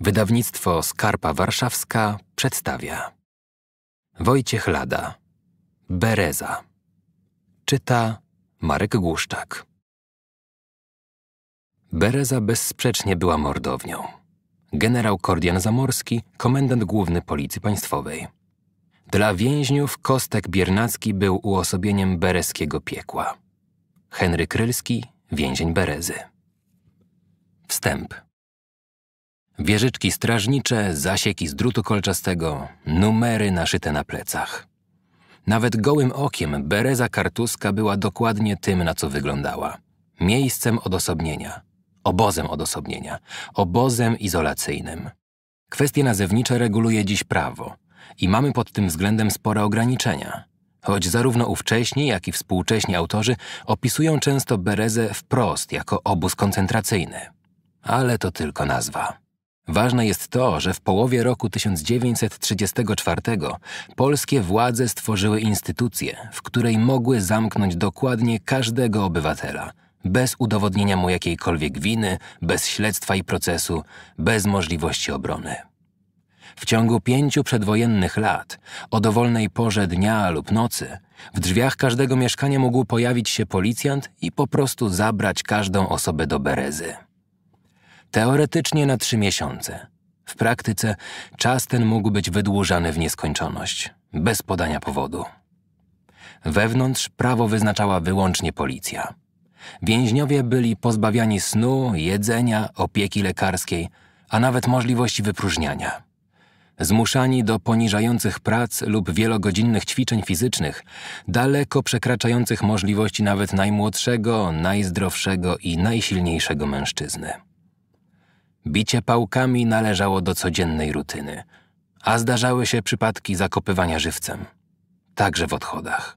Wydawnictwo Skarpa Warszawska przedstawia Wojciech Lada Bereza Czyta Marek Głuszczak Bereza bezsprzecznie była mordownią. Generał Kordian Zamorski, komendant główny Policji Państwowej. Dla więźniów Kostek Biernacki był uosobieniem bereskiego piekła. Henry Krylski, więzień Berezy. Wstęp Wieżyczki strażnicze, zasieki z drutu kolczastego, numery naszyte na plecach. Nawet gołym okiem bereza kartuska była dokładnie tym, na co wyglądała. Miejscem odosobnienia, obozem odosobnienia, obozem izolacyjnym. Kwestie nazewnicze reguluje dziś prawo i mamy pod tym względem spore ograniczenia. Choć zarówno ówcześni, jak i współcześni autorzy opisują często Berezę wprost jako obóz koncentracyjny. Ale to tylko nazwa. Ważne jest to, że w połowie roku 1934 polskie władze stworzyły instytucję, w której mogły zamknąć dokładnie każdego obywatela, bez udowodnienia mu jakiejkolwiek winy, bez śledztwa i procesu, bez możliwości obrony. W ciągu pięciu przedwojennych lat, o dowolnej porze dnia lub nocy, w drzwiach każdego mieszkania mógł pojawić się policjant i po prostu zabrać każdą osobę do berezy. Teoretycznie na trzy miesiące. W praktyce czas ten mógł być wydłużany w nieskończoność, bez podania powodu. Wewnątrz prawo wyznaczała wyłącznie policja. Więźniowie byli pozbawiani snu, jedzenia, opieki lekarskiej, a nawet możliwości wypróżniania. Zmuszani do poniżających prac lub wielogodzinnych ćwiczeń fizycznych, daleko przekraczających możliwości nawet najmłodszego, najzdrowszego i najsilniejszego mężczyzny. Bicie pałkami należało do codziennej rutyny, a zdarzały się przypadki zakopywania żywcem, także w odchodach.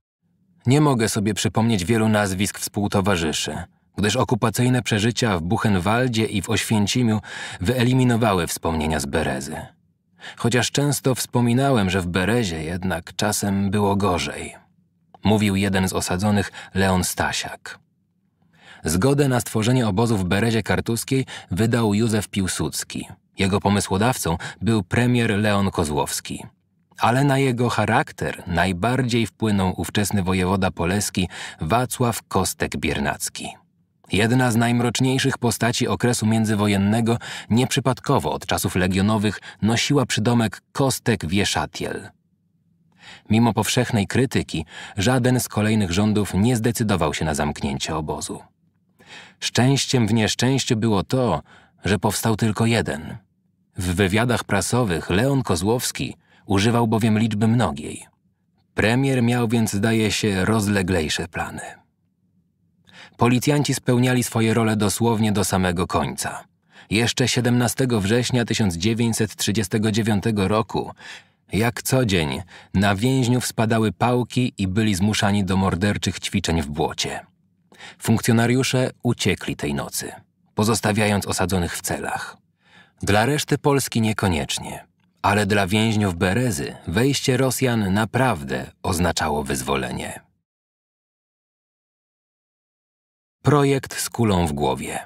Nie mogę sobie przypomnieć wielu nazwisk współtowarzyszy, gdyż okupacyjne przeżycia w Buchenwaldzie i w Oświęcimiu wyeliminowały wspomnienia z Berezy. Chociaż często wspominałem, że w Berezie jednak czasem było gorzej. Mówił jeden z osadzonych, Leon Stasiak. Zgodę na stworzenie obozu w Berezie Kartuskiej wydał Józef Piłsudski. Jego pomysłodawcą był premier Leon Kozłowski. Ale na jego charakter najbardziej wpłynął ówczesny wojewoda poleski Wacław Kostek-Biernacki. Jedna z najmroczniejszych postaci okresu międzywojennego nieprzypadkowo od czasów legionowych nosiła przydomek Kostek Wieszatiel. Mimo powszechnej krytyki, żaden z kolejnych rządów nie zdecydował się na zamknięcie obozu. Szczęściem w nieszczęściu było to, że powstał tylko jeden. W wywiadach prasowych Leon Kozłowski używał bowiem liczby mnogiej. Premier miał więc, zdaje się, rozleglejsze plany. Policjanci spełniali swoje role dosłownie do samego końca. Jeszcze 17 września 1939 roku, jak co dzień, na więźniów spadały pałki i byli zmuszani do morderczych ćwiczeń w błocie funkcjonariusze uciekli tej nocy, pozostawiając osadzonych w celach. Dla reszty Polski niekoniecznie, ale dla więźniów Berezy wejście Rosjan naprawdę oznaczało wyzwolenie. Projekt z kulą w głowie.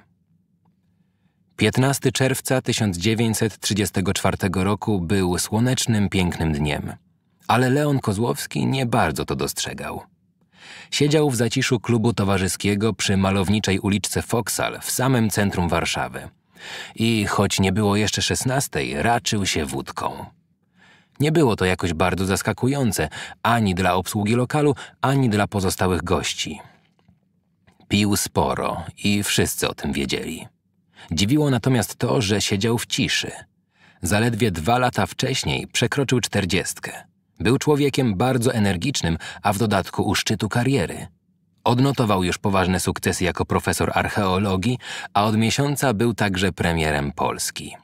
15 czerwca 1934 roku był słonecznym, pięknym dniem, ale Leon Kozłowski nie bardzo to dostrzegał. Siedział w zaciszu klubu towarzyskiego przy malowniczej uliczce Foksal w samym centrum Warszawy. I choć nie było jeszcze szesnastej, raczył się wódką. Nie było to jakoś bardzo zaskakujące ani dla obsługi lokalu, ani dla pozostałych gości. Pił sporo i wszyscy o tym wiedzieli. Dziwiło natomiast to, że siedział w ciszy. Zaledwie dwa lata wcześniej przekroczył czterdziestkę. Był człowiekiem bardzo energicznym, a w dodatku u szczytu kariery. Odnotował już poważne sukcesy jako profesor archeologii, a od miesiąca był także premierem Polski.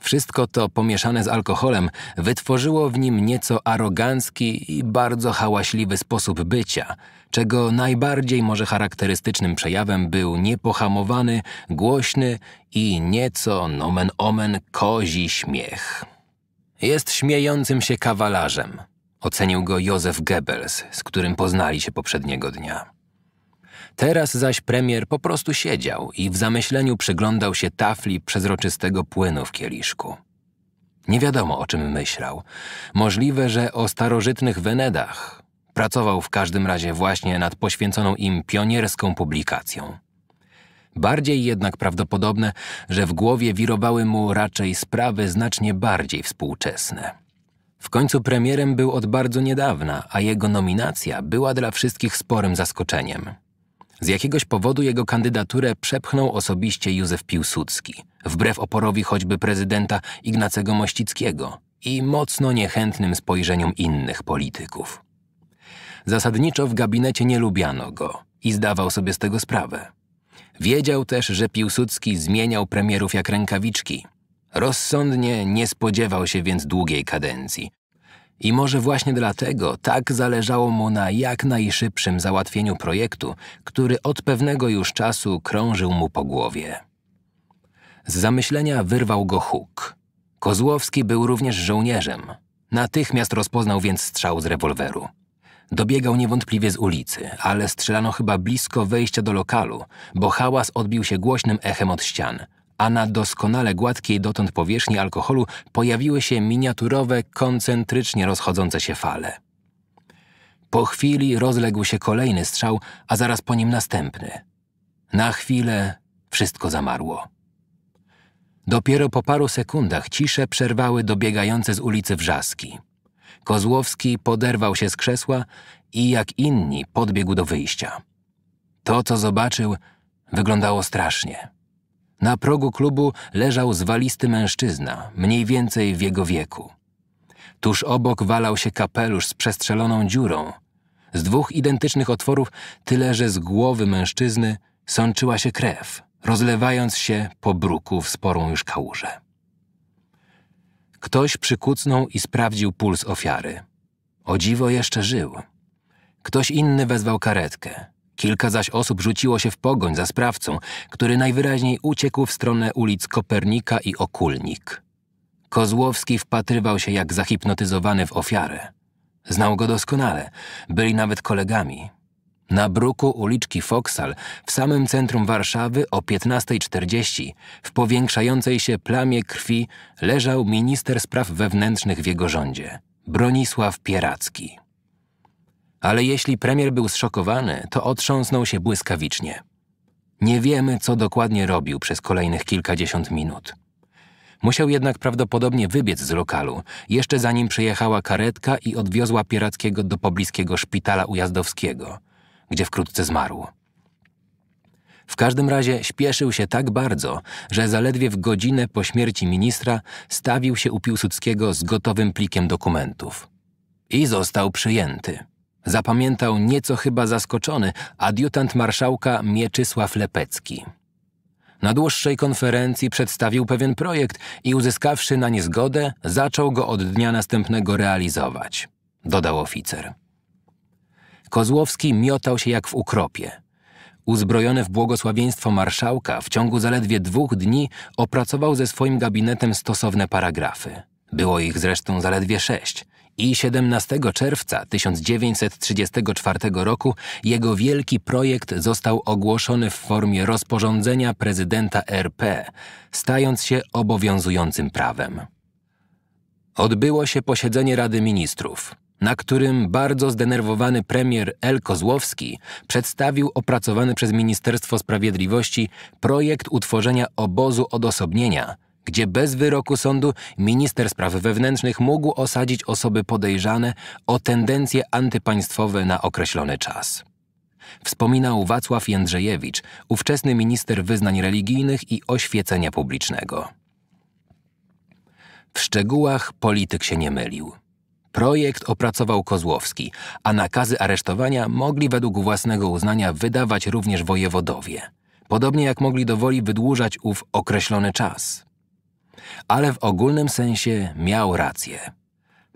Wszystko to pomieszane z alkoholem wytworzyło w nim nieco arogancki i bardzo hałaśliwy sposób bycia, czego najbardziej może charakterystycznym przejawem był niepohamowany, głośny i nieco nomen omen kozi śmiech. Jest śmiejącym się kawalarzem. Ocenił go Józef Goebbels, z którym poznali się poprzedniego dnia. Teraz zaś premier po prostu siedział i w zamyśleniu przyglądał się tafli przezroczystego płynu w kieliszku. Nie wiadomo, o czym myślał. Możliwe, że o starożytnych Wenedach. Pracował w każdym razie właśnie nad poświęconą im pionierską publikacją. Bardziej jednak prawdopodobne, że w głowie wirowały mu raczej sprawy znacznie bardziej współczesne. W końcu premierem był od bardzo niedawna, a jego nominacja była dla wszystkich sporym zaskoczeniem. Z jakiegoś powodu jego kandydaturę przepchnął osobiście Józef Piłsudski, wbrew oporowi choćby prezydenta Ignacego Mościckiego i mocno niechętnym spojrzeniom innych polityków. Zasadniczo w gabinecie nie lubiano go i zdawał sobie z tego sprawę. Wiedział też, że Piłsudski zmieniał premierów jak rękawiczki. Rozsądnie nie spodziewał się więc długiej kadencji. I może właśnie dlatego tak zależało mu na jak najszybszym załatwieniu projektu, który od pewnego już czasu krążył mu po głowie. Z zamyślenia wyrwał go huk. Kozłowski był również żołnierzem. Natychmiast rozpoznał więc strzał z rewolweru. Dobiegał niewątpliwie z ulicy, ale strzelano chyba blisko wejścia do lokalu, bo hałas odbił się głośnym echem od ścian, a na doskonale gładkiej dotąd powierzchni alkoholu pojawiły się miniaturowe, koncentrycznie rozchodzące się fale. Po chwili rozległ się kolejny strzał, a zaraz po nim następny. Na chwilę wszystko zamarło. Dopiero po paru sekundach ciszę przerwały dobiegające z ulicy wrzaski – Kozłowski poderwał się z krzesła i jak inni podbiegł do wyjścia. To, co zobaczył, wyglądało strasznie. Na progu klubu leżał zwalisty mężczyzna, mniej więcej w jego wieku. Tuż obok walał się kapelusz z przestrzeloną dziurą. Z dwóch identycznych otworów, tyle że z głowy mężczyzny sączyła się krew, rozlewając się po bruku w sporą już kałużę. Ktoś przykucnął i sprawdził puls ofiary. O dziwo jeszcze żył. Ktoś inny wezwał karetkę. Kilka zaś osób rzuciło się w pogoń za sprawcą, który najwyraźniej uciekł w stronę ulic Kopernika i Okulnik. Kozłowski wpatrywał się jak zahipnotyzowany w ofiarę. Znał go doskonale, byli nawet kolegami. Na bruku uliczki Foksal, w samym centrum Warszawy o 15.40, w powiększającej się plamie krwi, leżał minister spraw wewnętrznych w jego rządzie, Bronisław Pieracki. Ale jeśli premier był zszokowany, to otrząsnął się błyskawicznie. Nie wiemy, co dokładnie robił przez kolejnych kilkadziesiąt minut. Musiał jednak prawdopodobnie wybiec z lokalu, jeszcze zanim przyjechała karetka i odwiozła Pierackiego do pobliskiego szpitala ujazdowskiego – gdzie wkrótce zmarł. W każdym razie śpieszył się tak bardzo, że zaledwie w godzinę po śmierci ministra stawił się u Piłsudskiego z gotowym plikiem dokumentów. I został przyjęty. Zapamiętał nieco chyba zaskoczony adiutant marszałka Mieczysław Lepecki. Na dłuższej konferencji przedstawił pewien projekt i uzyskawszy na nie zgodę, zaczął go od dnia następnego realizować, dodał oficer. Kozłowski miotał się jak w ukropie. Uzbrojony w błogosławieństwo marszałka, w ciągu zaledwie dwóch dni opracował ze swoim gabinetem stosowne paragrafy. Było ich zresztą zaledwie sześć. I 17 czerwca 1934 roku jego wielki projekt został ogłoszony w formie rozporządzenia prezydenta RP, stając się obowiązującym prawem. Odbyło się posiedzenie Rady Ministrów na którym bardzo zdenerwowany premier L. Kozłowski przedstawił opracowany przez Ministerstwo Sprawiedliwości projekt utworzenia obozu odosobnienia, gdzie bez wyroku sądu minister spraw wewnętrznych mógł osadzić osoby podejrzane o tendencje antypaństwowe na określony czas. Wspominał Wacław Jędrzejewicz, ówczesny minister wyznań religijnych i oświecenia publicznego. W szczegółach polityk się nie mylił. Projekt opracował Kozłowski, a nakazy aresztowania mogli według własnego uznania wydawać również wojewodowie, podobnie jak mogli do woli wydłużać ów określony czas. Ale w ogólnym sensie miał rację.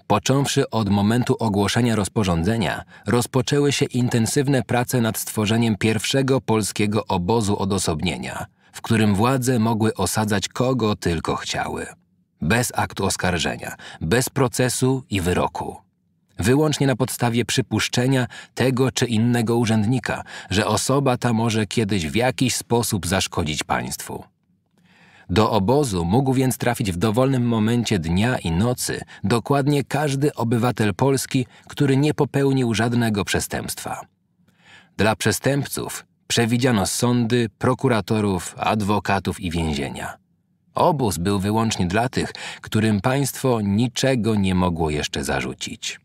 Począwszy od momentu ogłoszenia rozporządzenia, rozpoczęły się intensywne prace nad stworzeniem pierwszego polskiego obozu odosobnienia, w którym władze mogły osadzać kogo tylko chciały bez aktu oskarżenia, bez procesu i wyroku. Wyłącznie na podstawie przypuszczenia tego czy innego urzędnika, że osoba ta może kiedyś w jakiś sposób zaszkodzić państwu. Do obozu mógł więc trafić w dowolnym momencie dnia i nocy dokładnie każdy obywatel Polski, który nie popełnił żadnego przestępstwa. Dla przestępców przewidziano sądy, prokuratorów, adwokatów i więzienia. Obóz był wyłącznie dla tych, którym państwo niczego nie mogło jeszcze zarzucić.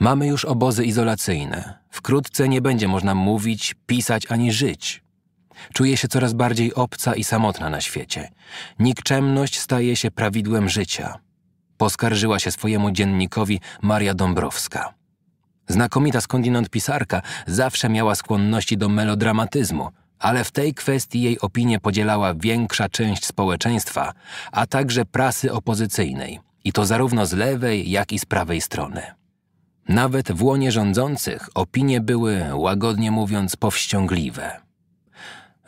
Mamy już obozy izolacyjne. Wkrótce nie będzie można mówić, pisać ani żyć. Czuję się coraz bardziej obca i samotna na świecie. Nikczemność staje się prawidłem życia. Poskarżyła się swojemu dziennikowi Maria Dąbrowska. Znakomita skądinąd pisarka zawsze miała skłonności do melodramatyzmu, ale w tej kwestii jej opinię podzielała większa część społeczeństwa, a także prasy opozycyjnej, i to zarówno z lewej, jak i z prawej strony. Nawet w łonie rządzących opinie były, łagodnie mówiąc, powściągliwe.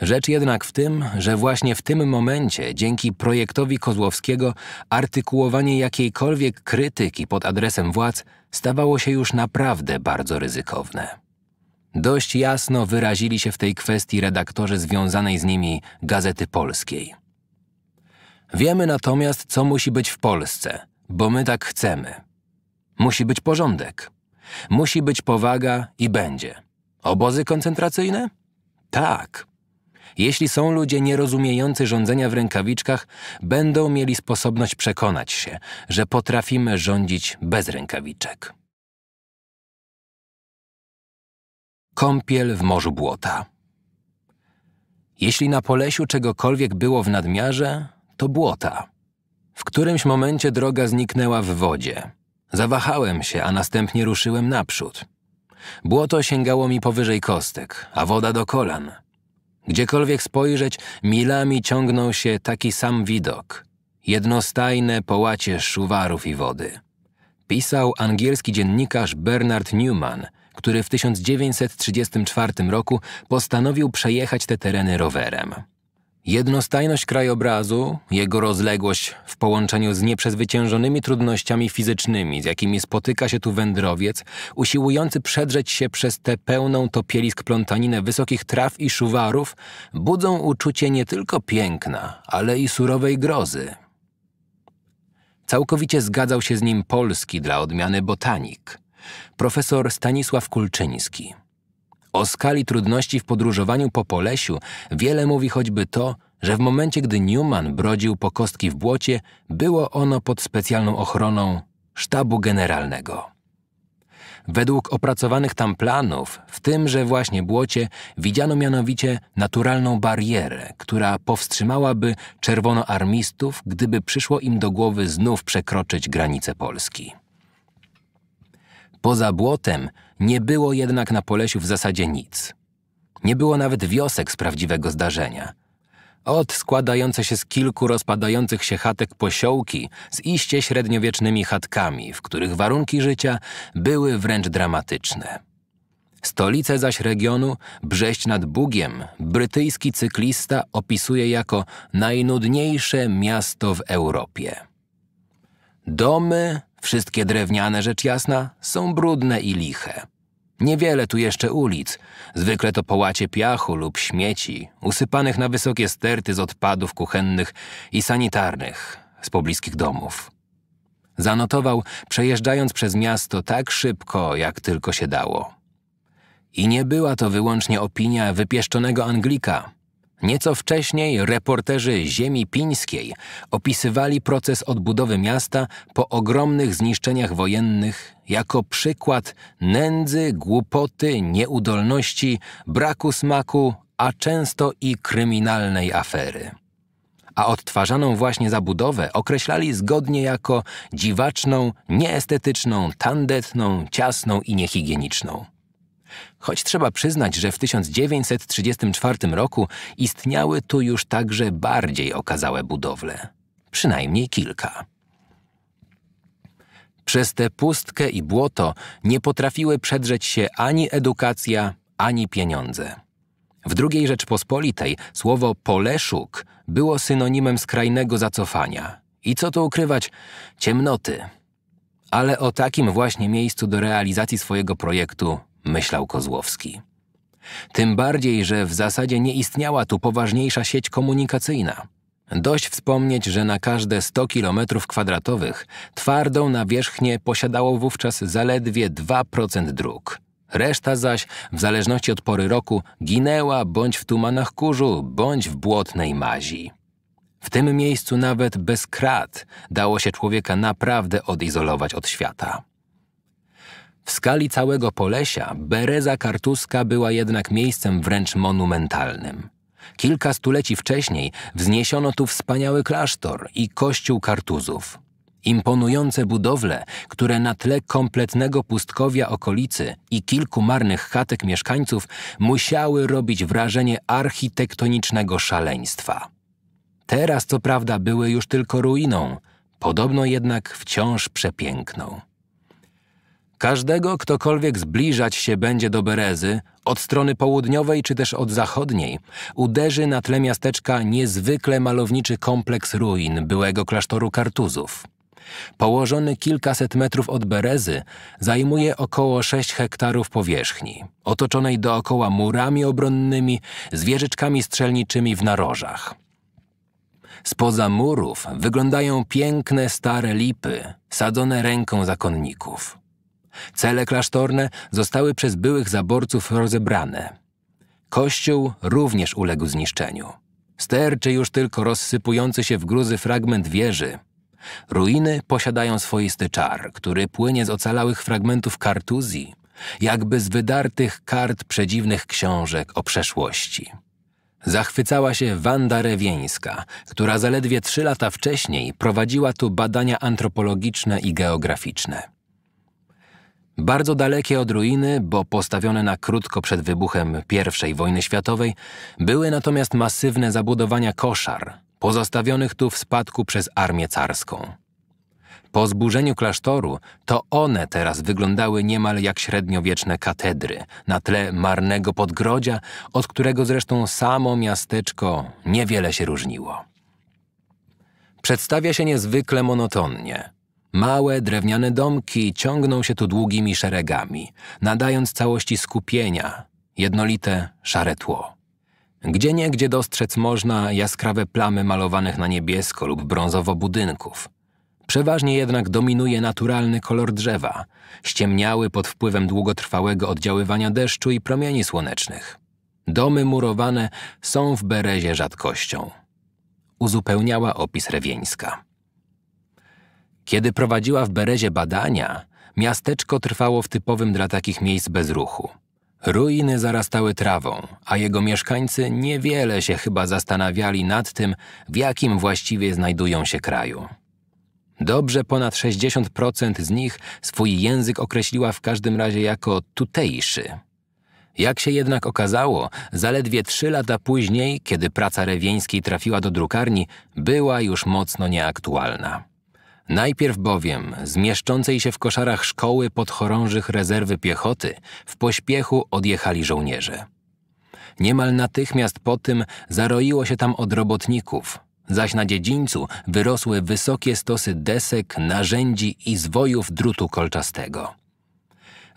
Rzecz jednak w tym, że właśnie w tym momencie, dzięki projektowi Kozłowskiego, artykułowanie jakiejkolwiek krytyki pod adresem władz stawało się już naprawdę bardzo ryzykowne. Dość jasno wyrazili się w tej kwestii redaktorzy związanej z nimi Gazety Polskiej. Wiemy natomiast, co musi być w Polsce, bo my tak chcemy. Musi być porządek. Musi być powaga i będzie. Obozy koncentracyjne? Tak. Jeśli są ludzie nierozumiejący rządzenia w rękawiczkach, będą mieli sposobność przekonać się, że potrafimy rządzić bez rękawiczek. Kąpiel w morzu błota. Jeśli na Polesiu czegokolwiek było w nadmiarze, to błota. W którymś momencie droga zniknęła w wodzie. Zawahałem się, a następnie ruszyłem naprzód. Błoto sięgało mi powyżej kostek, a woda do kolan. Gdziekolwiek spojrzeć, milami ciągnął się taki sam widok. Jednostajne połacie szuwarów i wody. Pisał angielski dziennikarz Bernard Newman – który w 1934 roku postanowił przejechać te tereny rowerem. Jednostajność krajobrazu, jego rozległość w połączeniu z nieprzezwyciężonymi trudnościami fizycznymi, z jakimi spotyka się tu wędrowiec, usiłujący przedrzeć się przez tę pełną topielisk plątaninę wysokich traw i szuwarów, budzą uczucie nie tylko piękna, ale i surowej grozy. Całkowicie zgadzał się z nim polski dla odmiany botanik – profesor Stanisław Kulczyński. O skali trudności w podróżowaniu po Polesiu wiele mówi choćby to, że w momencie, gdy Newman brodził po kostki w błocie, było ono pod specjalną ochroną sztabu generalnego. Według opracowanych tam planów, w tymże właśnie błocie widziano mianowicie naturalną barierę, która powstrzymałaby czerwonoarmistów, gdyby przyszło im do głowy znów przekroczyć granice Polski. Poza błotem nie było jednak na Polesiu w zasadzie nic. Nie było nawet wiosek z prawdziwego zdarzenia. Od składające się z kilku rozpadających się chatek posiołki z iście średniowiecznymi chatkami, w których warunki życia były wręcz dramatyczne. Stolicę zaś regionu, Brześć nad Bugiem, brytyjski cyklista opisuje jako najnudniejsze miasto w Europie. Domy, Wszystkie drewniane, rzecz jasna, są brudne i liche. Niewiele tu jeszcze ulic. Zwykle to połacie piachu lub śmieci, usypanych na wysokie sterty z odpadów kuchennych i sanitarnych z pobliskich domów. Zanotował, przejeżdżając przez miasto tak szybko, jak tylko się dało. I nie była to wyłącznie opinia wypieszczonego Anglika. Nieco wcześniej reporterzy ziemi pińskiej opisywali proces odbudowy miasta po ogromnych zniszczeniach wojennych jako przykład nędzy, głupoty, nieudolności, braku smaku, a często i kryminalnej afery. A odtwarzaną właśnie zabudowę określali zgodnie jako dziwaczną, nieestetyczną, tandetną, ciasną i niehigieniczną. Choć trzeba przyznać, że w 1934 roku istniały tu już także bardziej okazałe budowle. Przynajmniej kilka. Przez tę pustkę i błoto nie potrafiły przedrzeć się ani edukacja, ani pieniądze. W II Rzeczpospolitej słowo poleszuk było synonimem skrajnego zacofania. I co tu ukrywać? Ciemnoty. Ale o takim właśnie miejscu do realizacji swojego projektu myślał Kozłowski. Tym bardziej, że w zasadzie nie istniała tu poważniejsza sieć komunikacyjna. Dość wspomnieć, że na każde 100 km kwadratowych twardą nawierzchnię posiadało wówczas zaledwie 2% dróg. Reszta zaś, w zależności od pory roku, ginęła bądź w tumanach kurzu, bądź w błotnej mazi. W tym miejscu nawet bez krat dało się człowieka naprawdę odizolować od świata. W skali całego Polesia bereza kartuska była jednak miejscem wręcz monumentalnym. Kilka stuleci wcześniej wzniesiono tu wspaniały klasztor i kościół kartuzów. Imponujące budowle, które na tle kompletnego pustkowia okolicy i kilku marnych chatek mieszkańców musiały robić wrażenie architektonicznego szaleństwa. Teraz co prawda były już tylko ruiną, podobno jednak wciąż przepiękną. Każdego, ktokolwiek zbliżać się będzie do Berezy, od strony południowej czy też od zachodniej, uderzy na tle miasteczka niezwykle malowniczy kompleks ruin byłego klasztoru Kartuzów. Położony kilkaset metrów od Berezy, zajmuje około 6 hektarów powierzchni, otoczonej dookoła murami obronnymi z wieżyczkami strzelniczymi w narożach. Spoza murów wyglądają piękne stare lipy, sadzone ręką zakonników. Cele klasztorne zostały przez byłych zaborców rozebrane. Kościół również uległ zniszczeniu. Sterczy już tylko rozsypujący się w gruzy fragment wieży. Ruiny posiadają swoisty czar, który płynie z ocalałych fragmentów kartuzji, jakby z wydartych kart przedziwnych książek o przeszłości. Zachwycała się Wanda Rewieńska, która zaledwie trzy lata wcześniej prowadziła tu badania antropologiczne i geograficzne. Bardzo dalekie od ruiny, bo postawione na krótko przed wybuchem I wojny światowej, były natomiast masywne zabudowania koszar, pozostawionych tu w spadku przez armię carską. Po zburzeniu klasztoru to one teraz wyglądały niemal jak średniowieczne katedry, na tle marnego podgrodzia, od którego zresztą samo miasteczko niewiele się różniło. Przedstawia się niezwykle monotonnie – Małe, drewniane domki ciągną się tu długimi szeregami, nadając całości skupienia, jednolite, szare tło. Gdzie niegdzie dostrzec można jaskrawe plamy malowanych na niebiesko lub brązowo budynków. Przeważnie jednak dominuje naturalny kolor drzewa, ściemniały pod wpływem długotrwałego oddziaływania deszczu i promieni słonecznych. Domy murowane są w Berezie rzadkością. Uzupełniała opis Rewieńska. Kiedy prowadziła w Berezie badania, miasteczko trwało w typowym dla takich miejsc bez ruchu. Ruiny zarastały trawą, a jego mieszkańcy niewiele się chyba zastanawiali nad tym, w jakim właściwie znajdują się kraju. Dobrze ponad 60% z nich swój język określiła w każdym razie jako tutejszy. Jak się jednak okazało, zaledwie trzy lata później, kiedy praca rewieńskiej trafiła do drukarni, była już mocno nieaktualna. Najpierw bowiem z mieszczącej się w koszarach szkoły podchorążych rezerwy piechoty w pośpiechu odjechali żołnierze. Niemal natychmiast po tym zaroiło się tam od robotników, zaś na dziedzińcu wyrosły wysokie stosy desek, narzędzi i zwojów drutu kolczastego.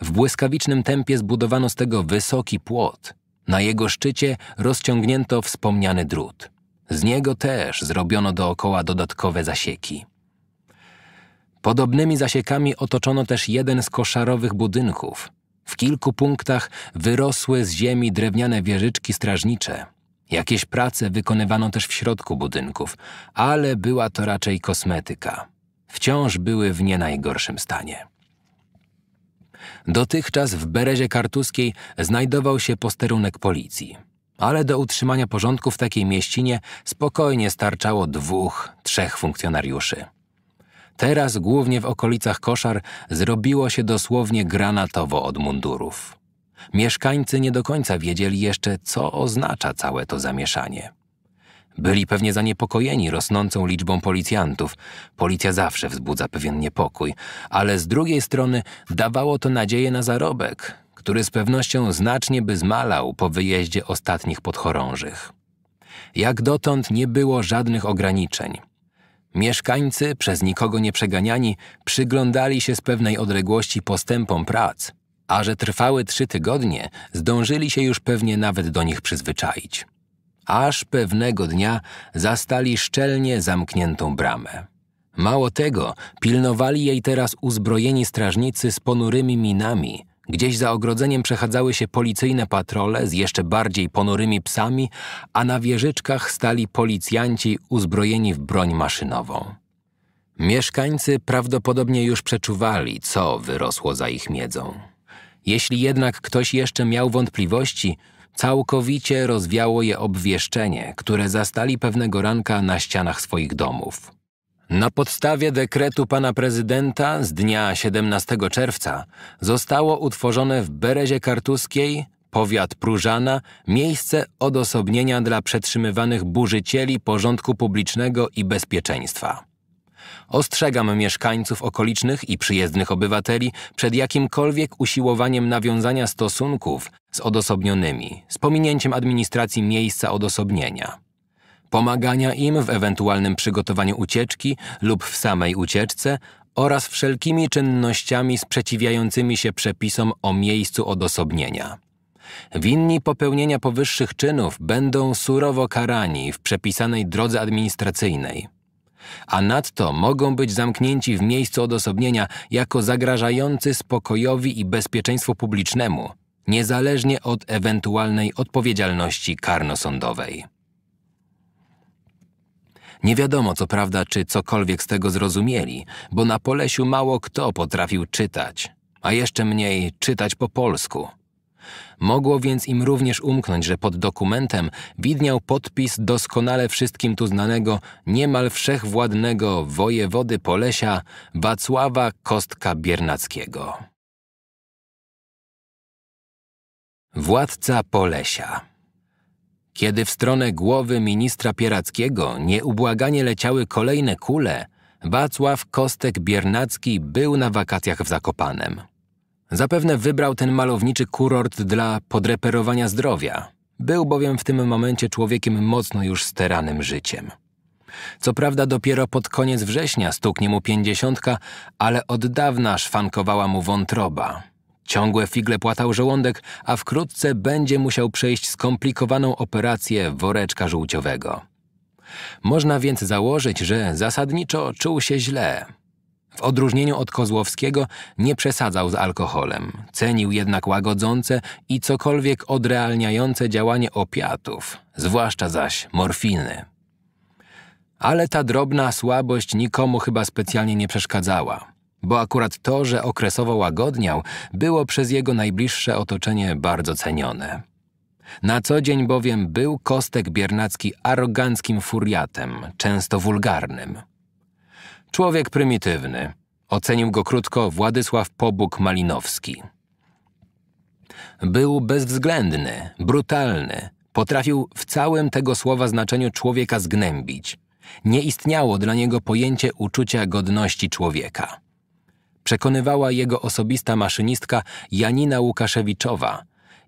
W błyskawicznym tempie zbudowano z tego wysoki płot. Na jego szczycie rozciągnięto wspomniany drut. Z niego też zrobiono dookoła dodatkowe zasieki. Podobnymi zasiekami otoczono też jeden z koszarowych budynków. W kilku punktach wyrosły z ziemi drewniane wieżyczki strażnicze. Jakieś prace wykonywano też w środku budynków, ale była to raczej kosmetyka. Wciąż były w nie najgorszym stanie. Dotychczas w Berezie Kartuskiej znajdował się posterunek policji, ale do utrzymania porządku w takiej mieścinie spokojnie starczało dwóch, trzech funkcjonariuszy. Teraz głównie w okolicach koszar zrobiło się dosłownie granatowo od mundurów. Mieszkańcy nie do końca wiedzieli jeszcze, co oznacza całe to zamieszanie. Byli pewnie zaniepokojeni rosnącą liczbą policjantów. Policja zawsze wzbudza pewien niepokój, ale z drugiej strony dawało to nadzieję na zarobek, który z pewnością znacznie by zmalał po wyjeździe ostatnich podchorążych. Jak dotąd nie było żadnych ograniczeń. Mieszkańcy, przez nikogo nie przeganiani, przyglądali się z pewnej odległości postępom prac, a że trwały trzy tygodnie, zdążyli się już pewnie nawet do nich przyzwyczaić. Aż pewnego dnia zastali szczelnie zamkniętą bramę. Mało tego, pilnowali jej teraz uzbrojeni strażnicy z ponurymi minami – Gdzieś za ogrodzeniem przechadzały się policyjne patrole z jeszcze bardziej ponurymi psami, a na wieżyczkach stali policjanci uzbrojeni w broń maszynową. Mieszkańcy prawdopodobnie już przeczuwali, co wyrosło za ich miedzą. Jeśli jednak ktoś jeszcze miał wątpliwości, całkowicie rozwiało je obwieszczenie, które zastali pewnego ranka na ścianach swoich domów. Na podstawie dekretu pana prezydenta z dnia 17 czerwca zostało utworzone w Berezie Kartuskiej, powiat Próżana, miejsce odosobnienia dla przetrzymywanych burzycieli porządku publicznego i bezpieczeństwa. Ostrzegam mieszkańców okolicznych i przyjezdnych obywateli przed jakimkolwiek usiłowaniem nawiązania stosunków z odosobnionymi, z pominięciem administracji miejsca odosobnienia pomagania im w ewentualnym przygotowaniu ucieczki lub w samej ucieczce oraz wszelkimi czynnościami sprzeciwiającymi się przepisom o miejscu odosobnienia. Winni popełnienia powyższych czynów będą surowo karani w przepisanej drodze administracyjnej, a nadto mogą być zamknięci w miejscu odosobnienia jako zagrażający spokojowi i bezpieczeństwu publicznemu, niezależnie od ewentualnej odpowiedzialności karnosądowej. Nie wiadomo co prawda, czy cokolwiek z tego zrozumieli, bo na Polesiu mało kto potrafił czytać, a jeszcze mniej czytać po polsku. Mogło więc im również umknąć, że pod dokumentem widniał podpis doskonale wszystkim tu znanego, niemal wszechwładnego wojewody Polesia Wacława Kostka-Biernackiego. Władca Polesia kiedy w stronę głowy ministra Pierackiego nieubłaganie leciały kolejne kule, Wacław Kostek-Biernacki był na wakacjach w Zakopanem. Zapewne wybrał ten malowniczy kurort dla podreperowania zdrowia. Był bowiem w tym momencie człowiekiem mocno już steranym życiem. Co prawda dopiero pod koniec września stuknie mu pięćdziesiątka, ale od dawna szwankowała mu wątroba. Ciągłe figle płatał żołądek, a wkrótce będzie musiał przejść skomplikowaną operację woreczka żółciowego. Można więc założyć, że zasadniczo czuł się źle. W odróżnieniu od Kozłowskiego nie przesadzał z alkoholem, cenił jednak łagodzące i cokolwiek odrealniające działanie opiatów, zwłaszcza zaś morfiny. Ale ta drobna słabość nikomu chyba specjalnie nie przeszkadzała bo akurat to, że okresowo łagodniał, było przez jego najbliższe otoczenie bardzo cenione. Na co dzień bowiem był Kostek Biernacki aroganckim furiatem, często wulgarnym. Człowiek prymitywny, ocenił go krótko Władysław Pobóg Malinowski. Był bezwzględny, brutalny, potrafił w całym tego słowa znaczeniu człowieka zgnębić. Nie istniało dla niego pojęcie uczucia godności człowieka przekonywała jego osobista maszynistka Janina Łukaszewiczowa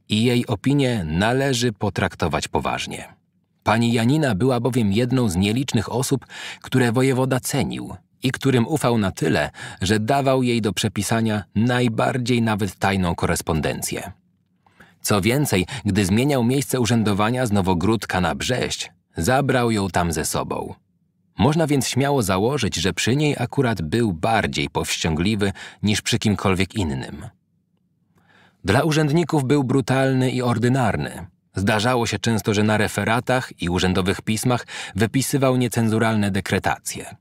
i jej opinię należy potraktować poważnie. Pani Janina była bowiem jedną z nielicznych osób, które wojewoda cenił i którym ufał na tyle, że dawał jej do przepisania najbardziej nawet tajną korespondencję. Co więcej, gdy zmieniał miejsce urzędowania z Nowogródka na Brześć, zabrał ją tam ze sobą. Można więc śmiało założyć, że przy niej akurat był bardziej powściągliwy niż przy kimkolwiek innym. Dla urzędników był brutalny i ordynarny. Zdarzało się często, że na referatach i urzędowych pismach wypisywał niecenzuralne dekretacje.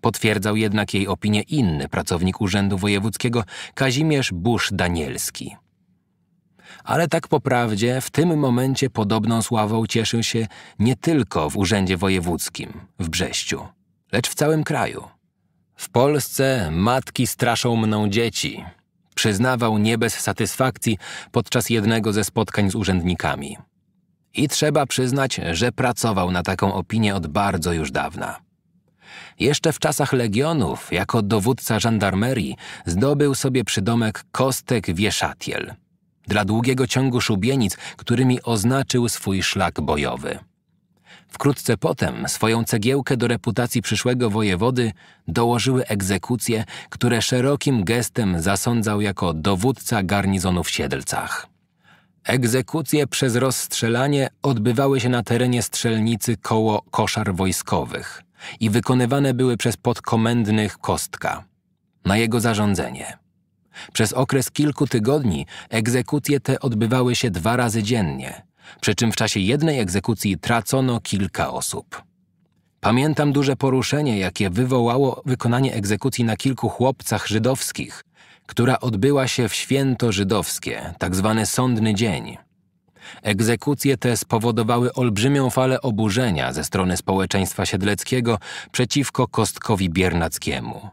Potwierdzał jednak jej opinię inny pracownik Urzędu Wojewódzkiego Kazimierz Busz Danielski. Ale tak po prawdzie, w tym momencie podobną sławą cieszył się nie tylko w Urzędzie Wojewódzkim w Brześciu, lecz w całym kraju. W Polsce matki straszą mną dzieci, przyznawał nie bez satysfakcji podczas jednego ze spotkań z urzędnikami. I trzeba przyznać, że pracował na taką opinię od bardzo już dawna. Jeszcze w czasach legionów, jako dowódca żandarmerii, zdobył sobie przydomek Kostek Wieszatiel, dla długiego ciągu szubienic, którymi oznaczył swój szlak bojowy. Wkrótce potem swoją cegiełkę do reputacji przyszłego wojewody dołożyły egzekucje, które szerokim gestem zasądzał jako dowódca garnizonu w Siedlcach. Egzekucje przez rozstrzelanie odbywały się na terenie strzelnicy koło koszar wojskowych i wykonywane były przez podkomendnych Kostka. Na jego zarządzenie – przez okres kilku tygodni egzekucje te odbywały się dwa razy dziennie, przy czym w czasie jednej egzekucji tracono kilka osób. Pamiętam duże poruszenie, jakie wywołało wykonanie egzekucji na kilku chłopcach żydowskich, która odbyła się w święto żydowskie, tzw. Tak sądny dzień. Egzekucje te spowodowały olbrzymią falę oburzenia ze strony społeczeństwa siedleckiego przeciwko Kostkowi Biernackiemu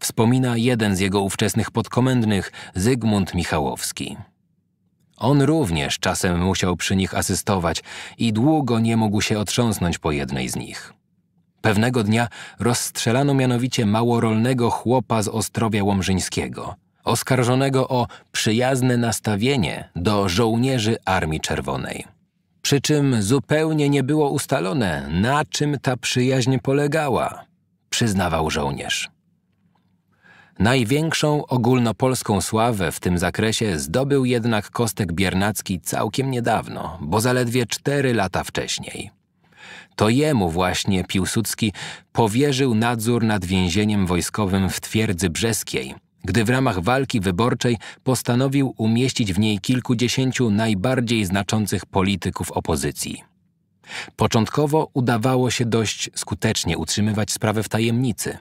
wspomina jeden z jego ówczesnych podkomendnych, Zygmunt Michałowski. On również czasem musiał przy nich asystować i długo nie mógł się otrząsnąć po jednej z nich. Pewnego dnia rozstrzelano mianowicie małorolnego chłopa z Ostrowia Łomżyńskiego, oskarżonego o przyjazne nastawienie do żołnierzy Armii Czerwonej. Przy czym zupełnie nie było ustalone, na czym ta przyjaźń polegała, przyznawał żołnierz. Największą ogólnopolską sławę w tym zakresie zdobył jednak Kostek Biernacki całkiem niedawno, bo zaledwie cztery lata wcześniej. To jemu właśnie Piłsudski powierzył nadzór nad więzieniem wojskowym w Twierdzy Brzeskiej, gdy w ramach walki wyborczej postanowił umieścić w niej kilkudziesięciu najbardziej znaczących polityków opozycji. Początkowo udawało się dość skutecznie utrzymywać sprawę w tajemnicy –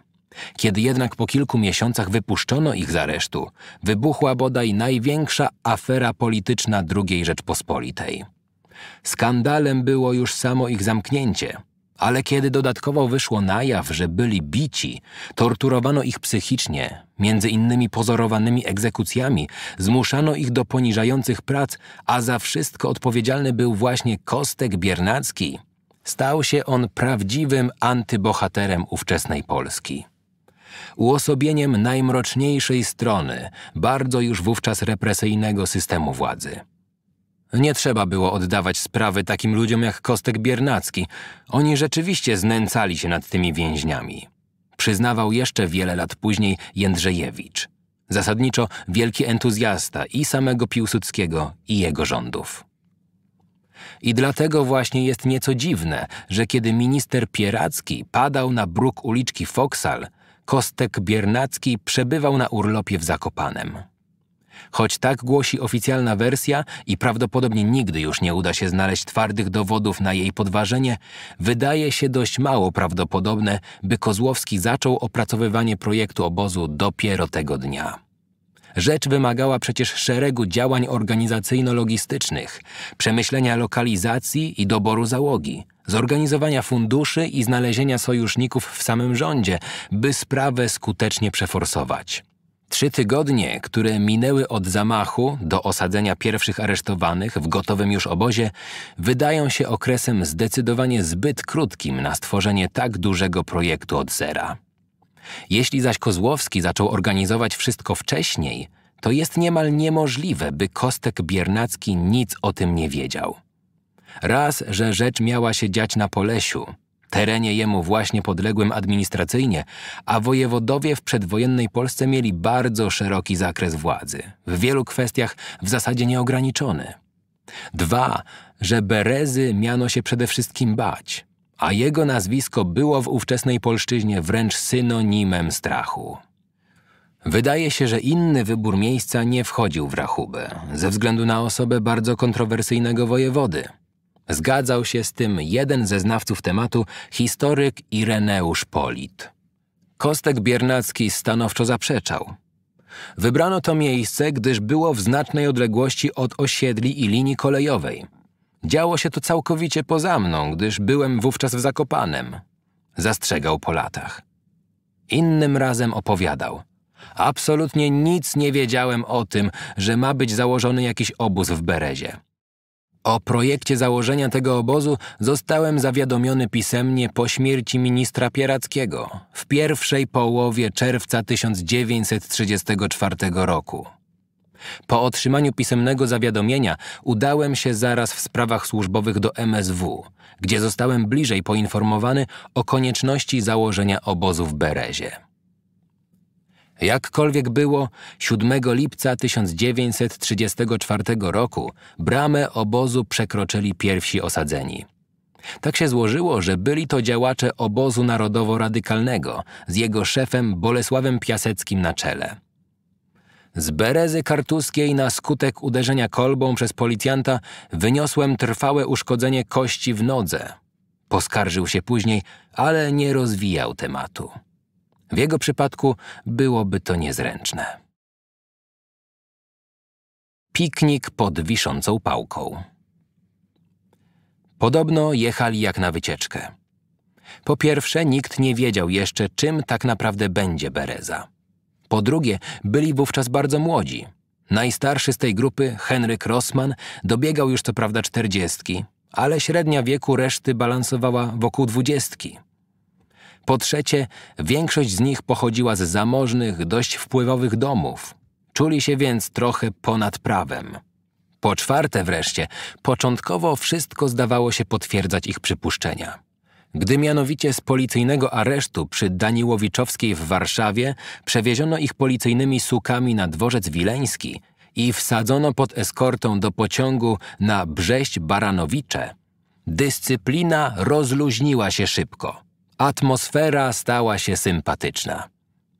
kiedy jednak po kilku miesiącach wypuszczono ich z aresztu, wybuchła bodaj największa afera polityczna II Rzeczpospolitej. Skandalem było już samo ich zamknięcie, ale kiedy dodatkowo wyszło na jaw, że byli bici, torturowano ich psychicznie, między innymi pozorowanymi egzekucjami, zmuszano ich do poniżających prac, a za wszystko odpowiedzialny był właśnie Kostek Biernacki. Stał się on prawdziwym antybohaterem ówczesnej Polski uosobieniem najmroczniejszej strony, bardzo już wówczas represyjnego systemu władzy. Nie trzeba było oddawać sprawy takim ludziom jak Kostek Biernacki. Oni rzeczywiście znęcali się nad tymi więźniami. Przyznawał jeszcze wiele lat później Jędrzejewicz. Zasadniczo wielki entuzjasta i samego Piłsudskiego i jego rządów. I dlatego właśnie jest nieco dziwne, że kiedy minister Pieracki padał na bruk uliczki Foksal, Kostek Biernacki przebywał na urlopie w Zakopanem. Choć tak głosi oficjalna wersja i prawdopodobnie nigdy już nie uda się znaleźć twardych dowodów na jej podważenie, wydaje się dość mało prawdopodobne, by Kozłowski zaczął opracowywanie projektu obozu dopiero tego dnia. Rzecz wymagała przecież szeregu działań organizacyjno-logistycznych, przemyślenia lokalizacji i doboru załogi zorganizowania funduszy i znalezienia sojuszników w samym rządzie, by sprawę skutecznie przeforsować. Trzy tygodnie, które minęły od zamachu do osadzenia pierwszych aresztowanych w gotowym już obozie, wydają się okresem zdecydowanie zbyt krótkim na stworzenie tak dużego projektu od zera. Jeśli zaś Kozłowski zaczął organizować wszystko wcześniej, to jest niemal niemożliwe, by Kostek Biernacki nic o tym nie wiedział. Raz, że rzecz miała się dziać na Polesiu, terenie jemu właśnie podległym administracyjnie, a wojewodowie w przedwojennej Polsce mieli bardzo szeroki zakres władzy, w wielu kwestiach w zasadzie nieograniczony. Dwa, że Berezy miano się przede wszystkim bać, a jego nazwisko było w ówczesnej polszczyźnie wręcz synonimem strachu. Wydaje się, że inny wybór miejsca nie wchodził w rachubę, ze względu na osobę bardzo kontrowersyjnego wojewody – Zgadzał się z tym jeden ze znawców tematu, historyk Ireneusz Polit. Kostek Biernacki stanowczo zaprzeczał. Wybrano to miejsce, gdyż było w znacznej odległości od osiedli i linii kolejowej. Działo się to całkowicie poza mną, gdyż byłem wówczas w Zakopanem. Zastrzegał po latach. Innym razem opowiadał – Absolutnie nic nie wiedziałem o tym, że ma być założony jakiś obóz w Berezie. O projekcie założenia tego obozu zostałem zawiadomiony pisemnie po śmierci ministra Pierackiego w pierwszej połowie czerwca 1934 roku. Po otrzymaniu pisemnego zawiadomienia udałem się zaraz w sprawach służbowych do MSW, gdzie zostałem bliżej poinformowany o konieczności założenia obozu w Berezie. Jakkolwiek było, 7 lipca 1934 roku bramę obozu przekroczyli pierwsi osadzeni. Tak się złożyło, że byli to działacze obozu narodowo-radykalnego z jego szefem Bolesławem Piaseckim na czele. Z berezy kartuskiej na skutek uderzenia kolbą przez policjanta wyniosłem trwałe uszkodzenie kości w nodze. Poskarżył się później, ale nie rozwijał tematu. W jego przypadku byłoby to niezręczne. Piknik pod wiszącą pałką. Podobno jechali jak na wycieczkę. Po pierwsze, nikt nie wiedział jeszcze, czym tak naprawdę będzie Bereza. Po drugie, byli wówczas bardzo młodzi. Najstarszy z tej grupy, Henryk Rossman, dobiegał już co prawda czterdziestki, ale średnia wieku reszty balansowała wokół dwudziestki. Po trzecie, większość z nich pochodziła z zamożnych, dość wpływowych domów. Czuli się więc trochę ponad prawem. Po czwarte wreszcie, początkowo wszystko zdawało się potwierdzać ich przypuszczenia. Gdy mianowicie z policyjnego aresztu przy Daniłowiczowskiej w Warszawie przewieziono ich policyjnymi sukami na dworzec wileński i wsadzono pod eskortą do pociągu na Brześć Baranowicze, dyscyplina rozluźniła się szybko. Atmosfera stała się sympatyczna.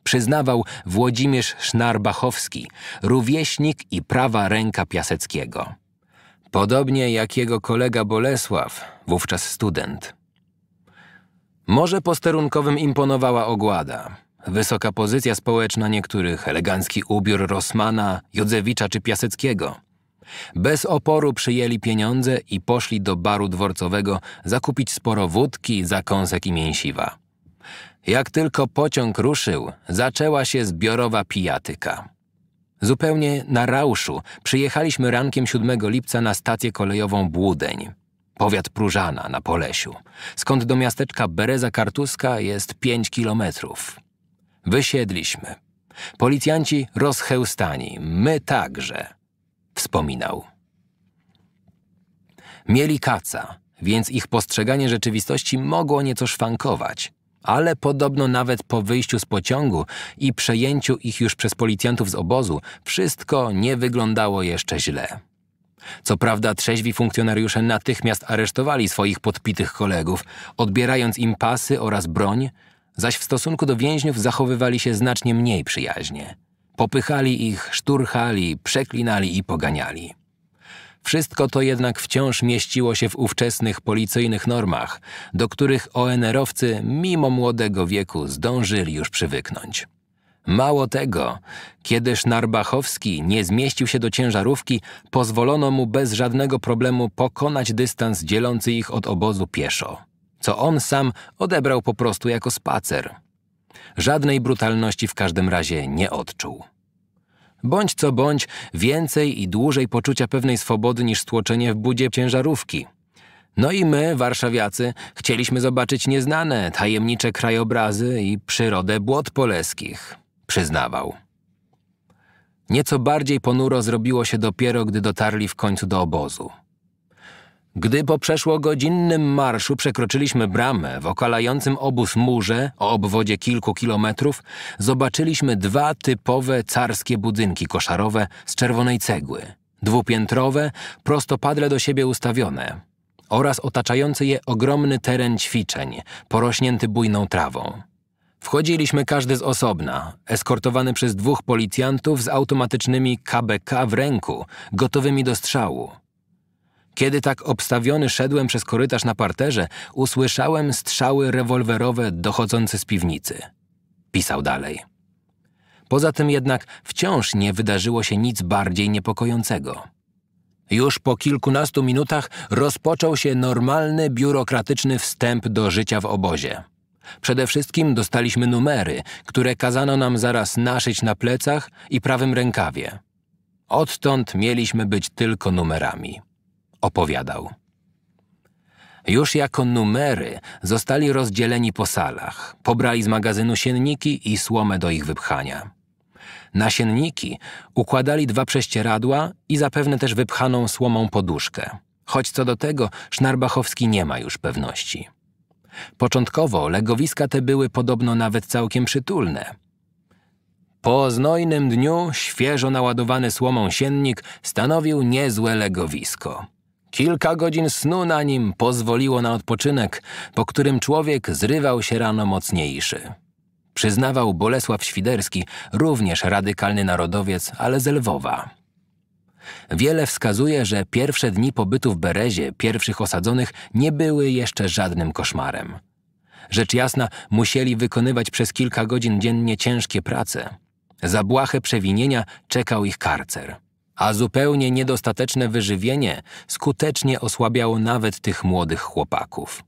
Przyznawał Włodzimierz Sznarbachowski, rówieśnik i prawa ręka Piaseckiego. Podobnie jak jego kolega Bolesław, wówczas student. Może posterunkowym imponowała ogłada. Wysoka pozycja społeczna niektórych, elegancki ubiór Rosmana, Józewicza czy Piaseckiego – bez oporu przyjęli pieniądze i poszli do baru dworcowego zakupić sporo wódki, zakąsek i mięsiwa. Jak tylko pociąg ruszył, zaczęła się zbiorowa pijatyka. Zupełnie na rauszu przyjechaliśmy rankiem 7 lipca na stację kolejową Błudeń, powiat Próżana na Polesiu, skąd do miasteczka Bereza Kartuska jest 5 kilometrów. Wysiedliśmy. Policjanci rozchełstani, my także wspominał. Mieli kaca, więc ich postrzeganie rzeczywistości mogło nieco szwankować, ale podobno nawet po wyjściu z pociągu i przejęciu ich już przez policjantów z obozu, wszystko nie wyglądało jeszcze źle. Co prawda trzeźwi funkcjonariusze natychmiast aresztowali swoich podpitych kolegów, odbierając im pasy oraz broń, zaś w stosunku do więźniów zachowywali się znacznie mniej przyjaźnie. Popychali ich, szturchali, przeklinali i poganiali. Wszystko to jednak wciąż mieściło się w ówczesnych policyjnych normach, do których ONR-owcy mimo młodego wieku zdążyli już przywyknąć. Mało tego, kiedy Sznarbachowski nie zmieścił się do ciężarówki, pozwolono mu bez żadnego problemu pokonać dystans dzielący ich od obozu pieszo, co on sam odebrał po prostu jako spacer – Żadnej brutalności w każdym razie nie odczuł. Bądź co bądź, więcej i dłużej poczucia pewnej swobody niż stłoczenie w budzie ciężarówki. No i my, warszawiacy, chcieliśmy zobaczyć nieznane, tajemnicze krajobrazy i przyrodę błot poleskich, przyznawał. Nieco bardziej ponuro zrobiło się dopiero, gdy dotarli w końcu do obozu. Gdy po przeszłogodzinnym marszu przekroczyliśmy bramę w okalającym obóz murze o obwodzie kilku kilometrów, zobaczyliśmy dwa typowe carskie budynki koszarowe z czerwonej cegły. Dwupiętrowe, prostopadle do siebie ustawione oraz otaczający je ogromny teren ćwiczeń, porośnięty bujną trawą. Wchodziliśmy każdy z osobna, eskortowany przez dwóch policjantów z automatycznymi KBK w ręku, gotowymi do strzału. Kiedy tak obstawiony szedłem przez korytarz na parterze, usłyszałem strzały rewolwerowe dochodzące z piwnicy. Pisał dalej. Poza tym jednak wciąż nie wydarzyło się nic bardziej niepokojącego. Już po kilkunastu minutach rozpoczął się normalny, biurokratyczny wstęp do życia w obozie. Przede wszystkim dostaliśmy numery, które kazano nam zaraz naszyć na plecach i prawym rękawie. Odtąd mieliśmy być tylko numerami opowiadał. Już jako numery zostali rozdzieleni po salach, pobrali z magazynu sienniki i słomę do ich wypchania. Na sienniki układali dwa prześcieradła i zapewne też wypchaną słomą poduszkę, choć co do tego Sznarbachowski nie ma już pewności. Początkowo legowiska te były podobno nawet całkiem przytulne. Po znojnym dniu świeżo naładowany słomą siennik stanowił niezłe legowisko. Kilka godzin snu na nim pozwoliło na odpoczynek, po którym człowiek zrywał się rano mocniejszy. Przyznawał Bolesław Świderski, również radykalny narodowiec, ale z Lwowa. Wiele wskazuje, że pierwsze dni pobytu w Berezie pierwszych osadzonych nie były jeszcze żadnym koszmarem. Rzecz jasna, musieli wykonywać przez kilka godzin dziennie ciężkie prace. Za błahe przewinienia czekał ich karcer – a zupełnie niedostateczne wyżywienie skutecznie osłabiało nawet tych młodych chłopaków.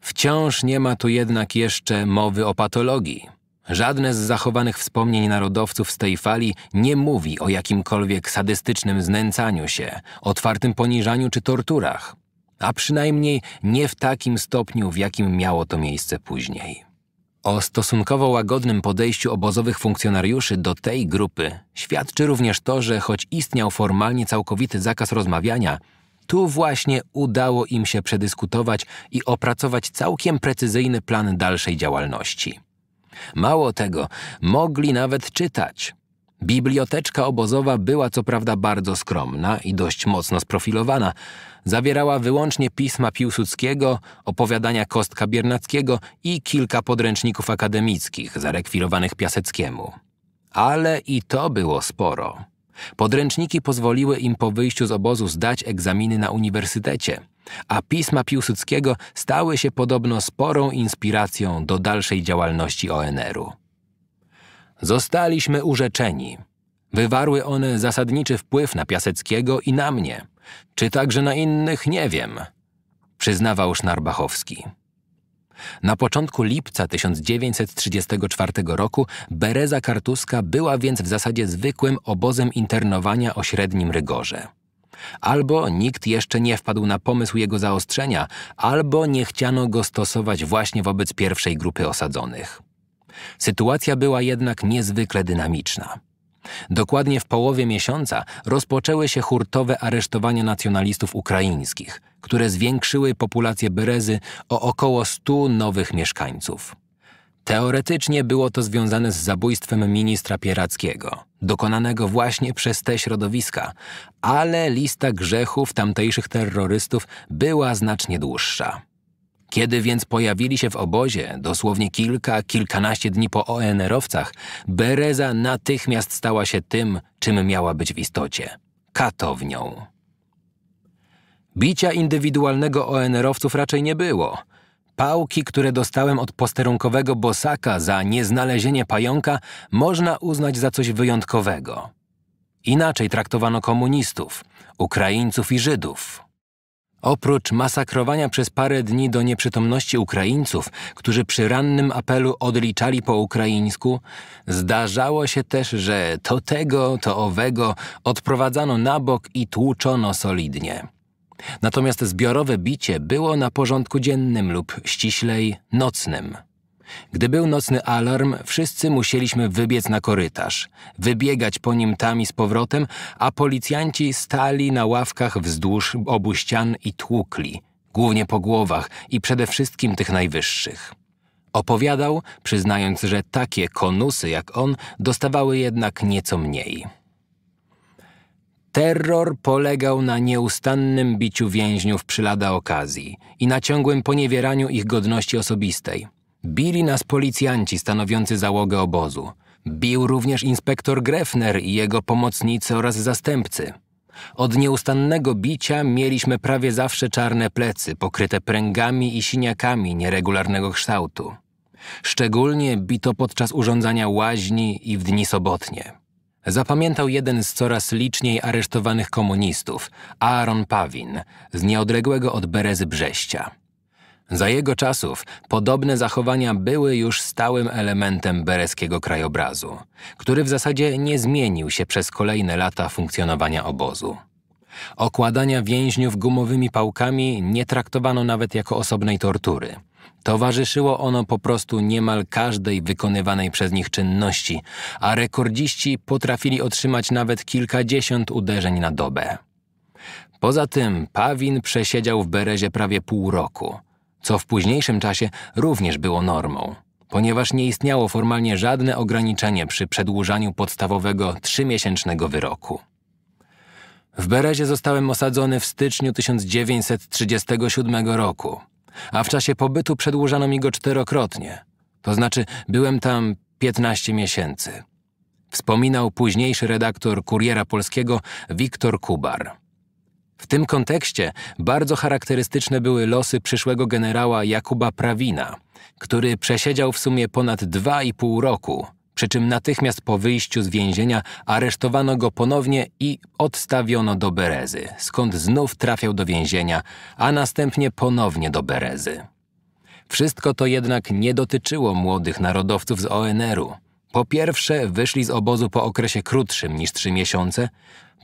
Wciąż nie ma tu jednak jeszcze mowy o patologii. Żadne z zachowanych wspomnień narodowców z tej fali nie mówi o jakimkolwiek sadystycznym znęcaniu się, otwartym poniżaniu czy torturach, a przynajmniej nie w takim stopniu, w jakim miało to miejsce później. O stosunkowo łagodnym podejściu obozowych funkcjonariuszy do tej grupy świadczy również to, że choć istniał formalnie całkowity zakaz rozmawiania, tu właśnie udało im się przedyskutować i opracować całkiem precyzyjny plan dalszej działalności. Mało tego, mogli nawet czytać. Biblioteczka obozowa była co prawda bardzo skromna i dość mocno sprofilowana. Zawierała wyłącznie pisma Piłsudskiego, opowiadania Kostka Biernackiego i kilka podręczników akademickich zarekwirowanych Piaseckiemu. Ale i to było sporo. Podręczniki pozwoliły im po wyjściu z obozu zdać egzaminy na uniwersytecie, a pisma Piłsudskiego stały się podobno sporą inspiracją do dalszej działalności ONR-u. Zostaliśmy urzeczeni. Wywarły one zasadniczy wpływ na Piaseckiego i na mnie. Czy także na innych, nie wiem. Przyznawał Sznarbachowski. Na początku lipca 1934 roku Bereza Kartuska była więc w zasadzie zwykłym obozem internowania o średnim rygorze. Albo nikt jeszcze nie wpadł na pomysł jego zaostrzenia, albo nie chciano go stosować właśnie wobec pierwszej grupy osadzonych. Sytuacja była jednak niezwykle dynamiczna. Dokładnie w połowie miesiąca rozpoczęły się hurtowe aresztowania nacjonalistów ukraińskich, które zwiększyły populację Berezy o około 100 nowych mieszkańców. Teoretycznie było to związane z zabójstwem ministra Pierackiego, dokonanego właśnie przez te środowiska, ale lista grzechów tamtejszych terrorystów była znacznie dłuższa. Kiedy więc pojawili się w obozie, dosłownie kilka, kilkanaście dni po ONR-owcach, Bereza natychmiast stała się tym, czym miała być w istocie katownią. Bicia indywidualnego ONR-owców raczej nie było. Pałki, które dostałem od posterunkowego bosaka za nieznalezienie pająka, można uznać za coś wyjątkowego. Inaczej traktowano komunistów, Ukraińców i Żydów, Oprócz masakrowania przez parę dni do nieprzytomności Ukraińców, którzy przy rannym apelu odliczali po ukraińsku, zdarzało się też, że to tego, to owego odprowadzano na bok i tłuczono solidnie. Natomiast zbiorowe bicie było na porządku dziennym lub ściślej nocnym. Gdy był nocny alarm, wszyscy musieliśmy wybiec na korytarz, wybiegać po nim tam i z powrotem, a policjanci stali na ławkach wzdłuż obu ścian i tłukli, głównie po głowach i przede wszystkim tych najwyższych. Opowiadał, przyznając, że takie konusy jak on dostawały jednak nieco mniej. Terror polegał na nieustannym biciu więźniów przy lada okazji i na ciągłym poniewieraniu ich godności osobistej. Bili nas policjanci stanowiący załogę obozu. Bił również inspektor Grefner i jego pomocnicy oraz zastępcy. Od nieustannego bicia mieliśmy prawie zawsze czarne plecy, pokryte pręgami i siniakami nieregularnego kształtu. Szczególnie bito podczas urządzania łaźni i w dni sobotnie. Zapamiętał jeden z coraz liczniej aresztowanych komunistów, Aaron Pawin, z nieodległego od Berezy Brześcia. Za jego czasów podobne zachowania były już stałym elementem bereskiego krajobrazu, który w zasadzie nie zmienił się przez kolejne lata funkcjonowania obozu. Okładania więźniów gumowymi pałkami nie traktowano nawet jako osobnej tortury. Towarzyszyło ono po prostu niemal każdej wykonywanej przez nich czynności, a rekordziści potrafili otrzymać nawet kilkadziesiąt uderzeń na dobę. Poza tym Pawin przesiedział w Berezie prawie pół roku – co w późniejszym czasie również było normą, ponieważ nie istniało formalnie żadne ograniczenie przy przedłużaniu podstawowego trzymiesięcznego wyroku. W Berezie zostałem osadzony w styczniu 1937 roku, a w czasie pobytu przedłużano mi go czterokrotnie, to znaczy byłem tam 15 miesięcy. Wspominał późniejszy redaktor Kuriera Polskiego Wiktor Kubar. W tym kontekście bardzo charakterystyczne były losy przyszłego generała Jakuba Prawina, który przesiedział w sumie ponad dwa i pół roku, przy czym natychmiast po wyjściu z więzienia aresztowano go ponownie i odstawiono do Berezy, skąd znów trafiał do więzienia, a następnie ponownie do Berezy. Wszystko to jednak nie dotyczyło młodych narodowców z ONR-u. Po pierwsze, wyszli z obozu po okresie krótszym niż trzy miesiące,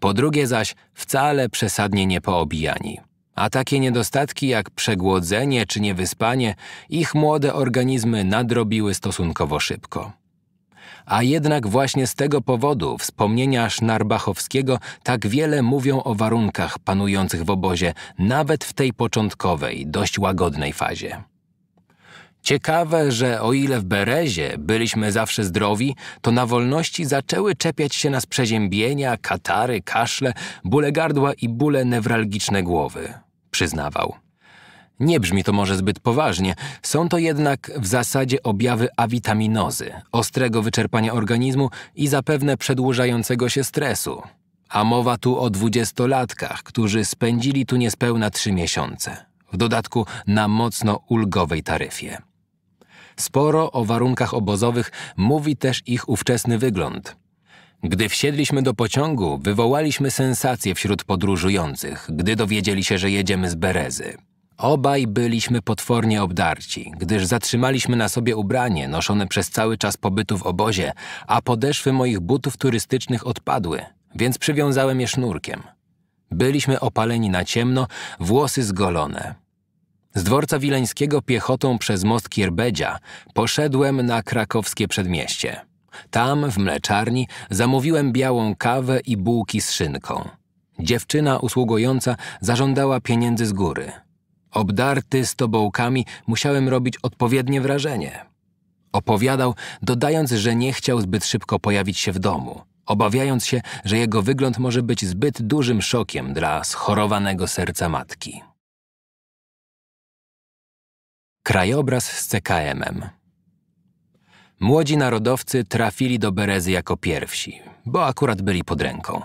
po drugie zaś wcale przesadnie niepoobijani. A takie niedostatki jak przegłodzenie czy niewyspanie ich młode organizmy nadrobiły stosunkowo szybko. A jednak właśnie z tego powodu wspomnienia Sznarbachowskiego tak wiele mówią o warunkach panujących w obozie, nawet w tej początkowej, dość łagodnej fazie. Ciekawe, że o ile w Berezie byliśmy zawsze zdrowi, to na wolności zaczęły czepiać się nas przeziębienia, katary, kaszle, bóle gardła i bóle newralgiczne głowy, przyznawał. Nie brzmi to może zbyt poważnie, są to jednak w zasadzie objawy awitaminozy, ostrego wyczerpania organizmu i zapewne przedłużającego się stresu. A mowa tu o dwudziestolatkach, którzy spędzili tu niespełna trzy miesiące. W dodatku na mocno ulgowej taryfie. Sporo o warunkach obozowych mówi też ich ówczesny wygląd. Gdy wsiedliśmy do pociągu, wywołaliśmy sensację wśród podróżujących, gdy dowiedzieli się, że jedziemy z Berezy. Obaj byliśmy potwornie obdarci, gdyż zatrzymaliśmy na sobie ubranie noszone przez cały czas pobytu w obozie, a podeszwy moich butów turystycznych odpadły, więc przywiązałem je sznurkiem. Byliśmy opaleni na ciemno, włosy zgolone. Z dworca wileńskiego piechotą przez most Kierbedzia poszedłem na krakowskie przedmieście. Tam, w mleczarni, zamówiłem białą kawę i bułki z szynką. Dziewczyna usługująca zażądała pieniędzy z góry. Obdarty stobołkami musiałem robić odpowiednie wrażenie. Opowiadał, dodając, że nie chciał zbyt szybko pojawić się w domu, obawiając się, że jego wygląd może być zbyt dużym szokiem dla schorowanego serca matki. Krajobraz z CKM-em. Młodzi narodowcy trafili do Berezy jako pierwsi, bo akurat byli pod ręką.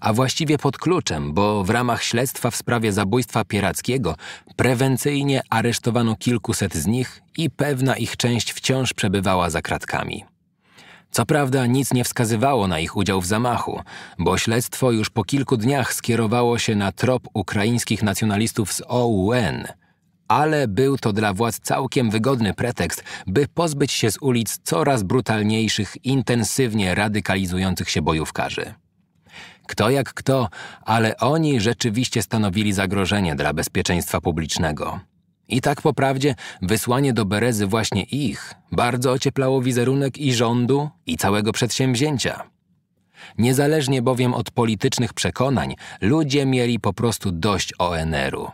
A właściwie pod kluczem, bo w ramach śledztwa w sprawie zabójstwa pirackiego prewencyjnie aresztowano kilkuset z nich i pewna ich część wciąż przebywała za kratkami. Co prawda nic nie wskazywało na ich udział w zamachu, bo śledztwo już po kilku dniach skierowało się na trop ukraińskich nacjonalistów z OUN – ale był to dla władz całkiem wygodny pretekst, by pozbyć się z ulic coraz brutalniejszych, intensywnie radykalizujących się bojówkarzy. Kto jak kto, ale oni rzeczywiście stanowili zagrożenie dla bezpieczeństwa publicznego. I tak po prawdzie wysłanie do Berezy właśnie ich bardzo ocieplało wizerunek i rządu, i całego przedsięwzięcia. Niezależnie bowiem od politycznych przekonań, ludzie mieli po prostu dość ONR-u.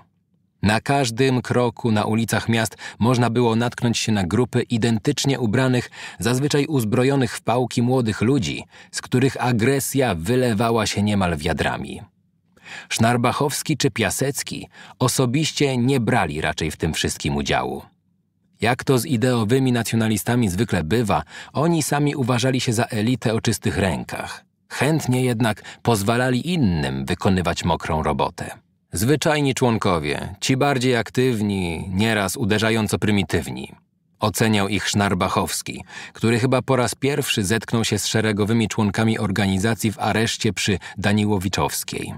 Na każdym kroku na ulicach miast można było natknąć się na grupy identycznie ubranych, zazwyczaj uzbrojonych w pałki młodych ludzi, z których agresja wylewała się niemal wiadrami. Sznarbachowski czy Piasecki osobiście nie brali raczej w tym wszystkim udziału. Jak to z ideowymi nacjonalistami zwykle bywa, oni sami uważali się za elitę o czystych rękach. Chętnie jednak pozwalali innym wykonywać mokrą robotę. Zwyczajni członkowie, ci bardziej aktywni, nieraz uderzająco prymitywni. Oceniał ich Sznarbachowski, który chyba po raz pierwszy zetknął się z szeregowymi członkami organizacji w areszcie przy Daniłowiczowskiej.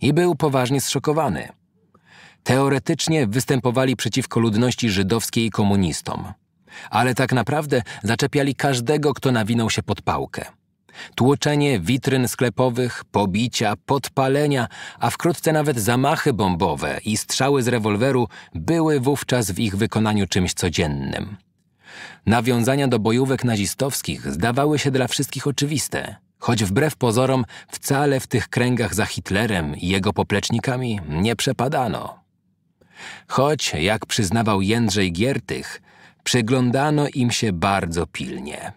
I był poważnie zszokowany. Teoretycznie występowali przeciwko ludności żydowskiej i komunistom, ale tak naprawdę zaczepiali każdego, kto nawinął się pod pałkę tłoczenie witryn sklepowych, pobicia, podpalenia, a wkrótce nawet zamachy bombowe i strzały z rewolweru były wówczas w ich wykonaniu czymś codziennym. Nawiązania do bojówek nazistowskich zdawały się dla wszystkich oczywiste, choć wbrew pozorom wcale w tych kręgach za Hitlerem i jego poplecznikami nie przepadano. Choć, jak przyznawał Jędrzej Giertych, przyglądano im się bardzo pilnie.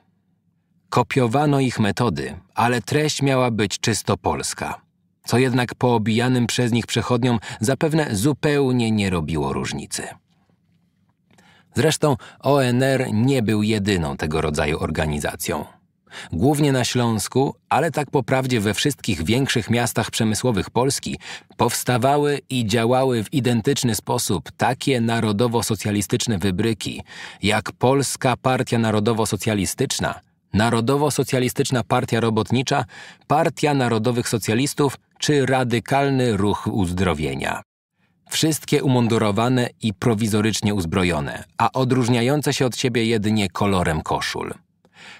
Kopiowano ich metody, ale treść miała być czysto polska. Co jednak poobijanym przez nich przechodniom zapewne zupełnie nie robiło różnicy. Zresztą ONR nie był jedyną tego rodzaju organizacją. Głównie na Śląsku, ale tak po prawdzie we wszystkich większych miastach przemysłowych Polski powstawały i działały w identyczny sposób takie narodowo-socjalistyczne wybryki, jak Polska Partia Narodowo-Socjalistyczna – Narodowo-Socjalistyczna Partia Robotnicza, Partia Narodowych Socjalistów czy Radykalny Ruch Uzdrowienia. Wszystkie umundurowane i prowizorycznie uzbrojone, a odróżniające się od siebie jedynie kolorem koszul.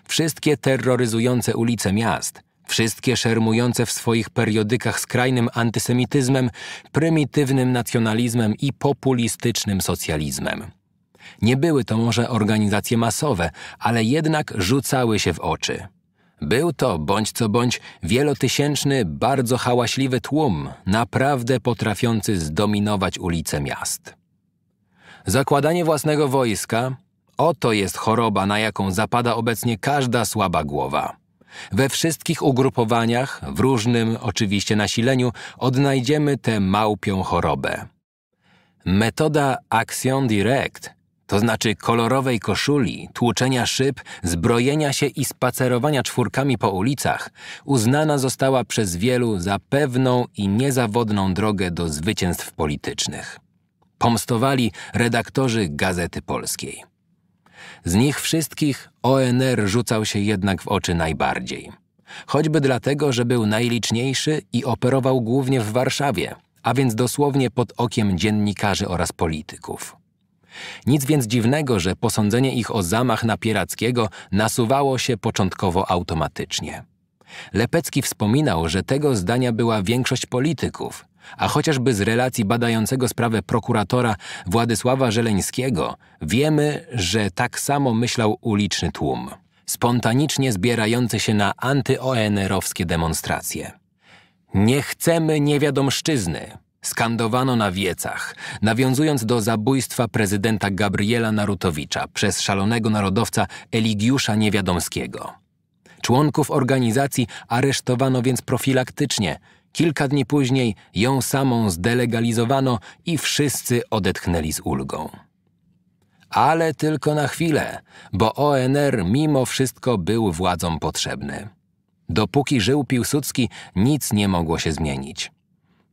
Wszystkie terroryzujące ulice miast, wszystkie szermujące w swoich periodykach skrajnym antysemityzmem, prymitywnym nacjonalizmem i populistycznym socjalizmem. Nie były to może organizacje masowe, ale jednak rzucały się w oczy. Był to, bądź co bądź, wielotysięczny, bardzo hałaśliwy tłum, naprawdę potrafiący zdominować ulice miast. Zakładanie własnego wojska oto jest choroba, na jaką zapada obecnie każda słaba głowa. We wszystkich ugrupowaniach, w różnym oczywiście nasileniu, odnajdziemy tę małpią chorobę. Metoda action direct to znaczy kolorowej koszuli, tłuczenia szyb, zbrojenia się i spacerowania czwórkami po ulicach, uznana została przez wielu za pewną i niezawodną drogę do zwycięstw politycznych. Pomstowali redaktorzy Gazety Polskiej. Z nich wszystkich ONR rzucał się jednak w oczy najbardziej. Choćby dlatego, że był najliczniejszy i operował głównie w Warszawie, a więc dosłownie pod okiem dziennikarzy oraz polityków. Nic więc dziwnego, że posądzenie ich o zamach na Pierackiego nasuwało się początkowo automatycznie. Lepecki wspominał, że tego zdania była większość polityków, a chociażby z relacji badającego sprawę prokuratora Władysława Żeleńskiego wiemy, że tak samo myślał uliczny tłum, spontanicznie zbierający się na antyoenerowskie demonstracje. Nie chcemy niewiadomszczyzny, skandowano na wiecach, nawiązując do zabójstwa prezydenta Gabriela Narutowicza przez szalonego narodowca Eligiusza Niewiadomskiego. Członków organizacji aresztowano więc profilaktycznie. Kilka dni później ją samą zdelegalizowano i wszyscy odetchnęli z ulgą. Ale tylko na chwilę, bo ONR mimo wszystko był władzom potrzebny. Dopóki żył Piłsudski, nic nie mogło się zmienić.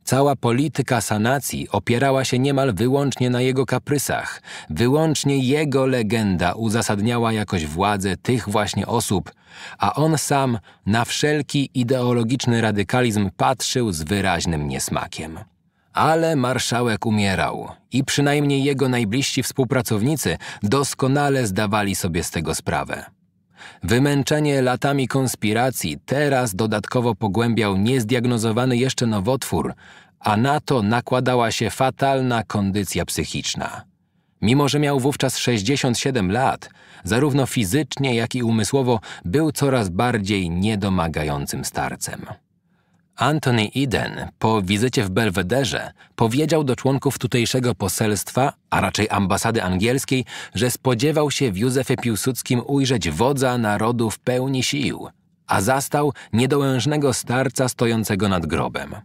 Cała polityka sanacji opierała się niemal wyłącznie na jego kaprysach. Wyłącznie jego legenda uzasadniała jakoś władzę tych właśnie osób, a on sam na wszelki ideologiczny radykalizm patrzył z wyraźnym niesmakiem. Ale marszałek umierał i przynajmniej jego najbliżsi współpracownicy doskonale zdawali sobie z tego sprawę. Wymęczenie latami konspiracji teraz dodatkowo pogłębiał niezdiagnozowany jeszcze nowotwór, a na to nakładała się fatalna kondycja psychiczna. Mimo, że miał wówczas 67 lat, zarówno fizycznie, jak i umysłowo był coraz bardziej niedomagającym starcem. Anthony Eden po wizycie w Belwederze powiedział do członków tutejszego poselstwa, a raczej ambasady angielskiej, że spodziewał się w Józefie Piłsudskim ujrzeć wodza narodu w pełni sił, a zastał niedołężnego starca stojącego nad grobem.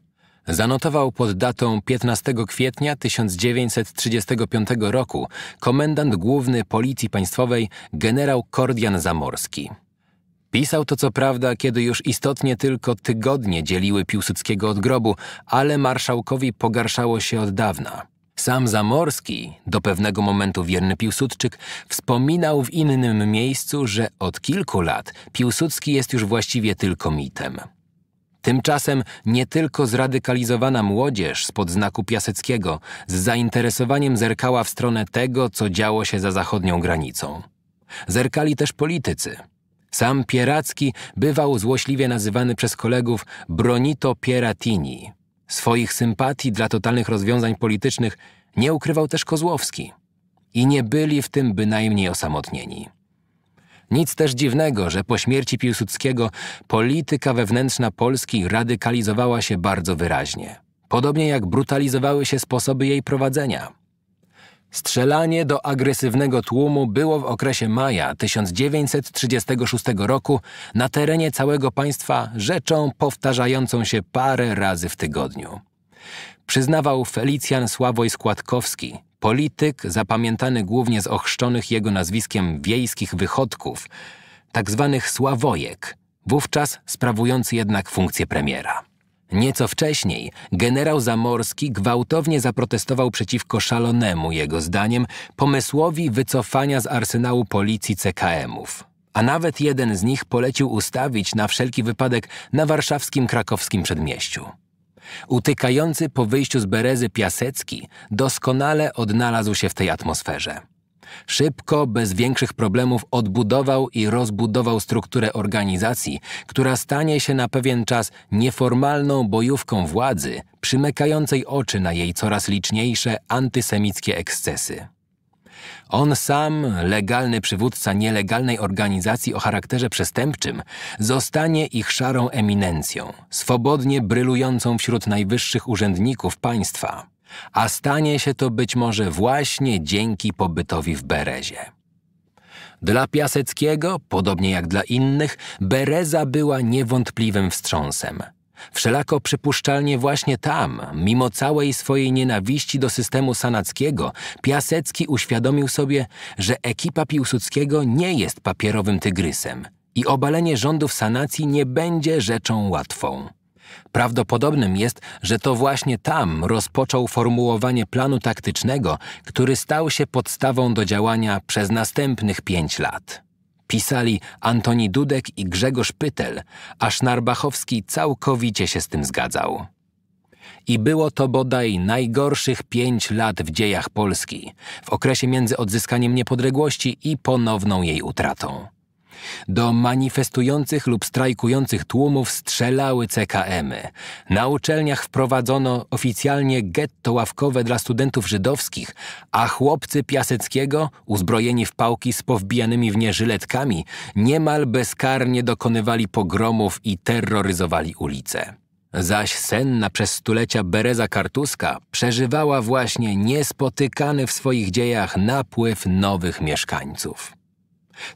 Zanotował pod datą 15 kwietnia 1935 roku komendant główny Policji Państwowej generał Kordian Zamorski. Pisał to co prawda, kiedy już istotnie tylko tygodnie dzieliły Piłsudskiego od grobu, ale marszałkowi pogarszało się od dawna. Sam Zamorski, do pewnego momentu wierny Piłsudczyk, wspominał w innym miejscu, że od kilku lat Piłsudski jest już właściwie tylko mitem. Tymczasem nie tylko zradykalizowana młodzież spod znaku Piaseckiego z zainteresowaniem zerkała w stronę tego, co działo się za zachodnią granicą. Zerkali też politycy – sam Pieracki bywał złośliwie nazywany przez kolegów Bronito Pieratini. Swoich sympatii dla totalnych rozwiązań politycznych nie ukrywał też Kozłowski. I nie byli w tym bynajmniej osamotnieni. Nic też dziwnego, że po śmierci Piłsudskiego polityka wewnętrzna Polski radykalizowała się bardzo wyraźnie. Podobnie jak brutalizowały się sposoby jej prowadzenia – Strzelanie do agresywnego tłumu było w okresie maja 1936 roku na terenie całego państwa rzeczą powtarzającą się parę razy w tygodniu. Przyznawał Felicjan Sławoj Składkowski, polityk zapamiętany głównie z ochrzczonych jego nazwiskiem wiejskich wychodków, tzw. Tak Sławojek, wówczas sprawujący jednak funkcję premiera. Nieco wcześniej generał Zamorski gwałtownie zaprotestował przeciwko szalonemu, jego zdaniem, pomysłowi wycofania z arsenału policji CKM-ów. A nawet jeden z nich polecił ustawić na wszelki wypadek na warszawskim krakowskim przedmieściu. Utykający po wyjściu z Berezy Piasecki doskonale odnalazł się w tej atmosferze. Szybko, bez większych problemów odbudował i rozbudował strukturę organizacji, która stanie się na pewien czas nieformalną bojówką władzy, przymykającej oczy na jej coraz liczniejsze antysemickie ekscesy. On sam, legalny przywódca nielegalnej organizacji o charakterze przestępczym, zostanie ich szarą eminencją, swobodnie brylującą wśród najwyższych urzędników państwa a stanie się to być może właśnie dzięki pobytowi w Berezie. Dla Piaseckiego, podobnie jak dla innych, Bereza była niewątpliwym wstrząsem. Wszelako przypuszczalnie właśnie tam, mimo całej swojej nienawiści do systemu sanackiego, Piasecki uświadomił sobie, że ekipa Piłsudskiego nie jest papierowym tygrysem i obalenie rządów sanacji nie będzie rzeczą łatwą. Prawdopodobnym jest, że to właśnie tam rozpoczął formułowanie planu taktycznego, który stał się podstawą do działania przez następnych pięć lat. Pisali Antoni Dudek i Grzegorz Pytel, a Sznarbachowski całkowicie się z tym zgadzał. I było to bodaj najgorszych pięć lat w dziejach Polski, w okresie między odzyskaniem niepodległości i ponowną jej utratą. Do manifestujących lub strajkujących tłumów strzelały CKM-y. Na uczelniach wprowadzono oficjalnie getto ławkowe dla studentów żydowskich, a chłopcy Piaseckiego, uzbrojeni w pałki z powbijanymi w nie żyletkami, niemal bezkarnie dokonywali pogromów i terroryzowali ulice. Zaś senna przez stulecia Bereza Kartuska przeżywała właśnie niespotykany w swoich dziejach napływ nowych mieszkańców.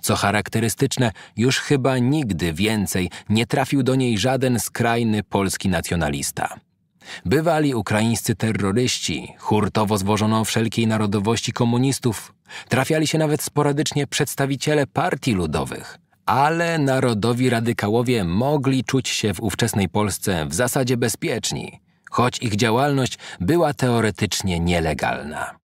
Co charakterystyczne, już chyba nigdy więcej nie trafił do niej żaden skrajny polski nacjonalista. Bywali ukraińscy terroryści, hurtowo zwożono wszelkiej narodowości komunistów, trafiali się nawet sporadycznie przedstawiciele partii ludowych. Ale narodowi radykałowie mogli czuć się w ówczesnej Polsce w zasadzie bezpieczni, choć ich działalność była teoretycznie nielegalna.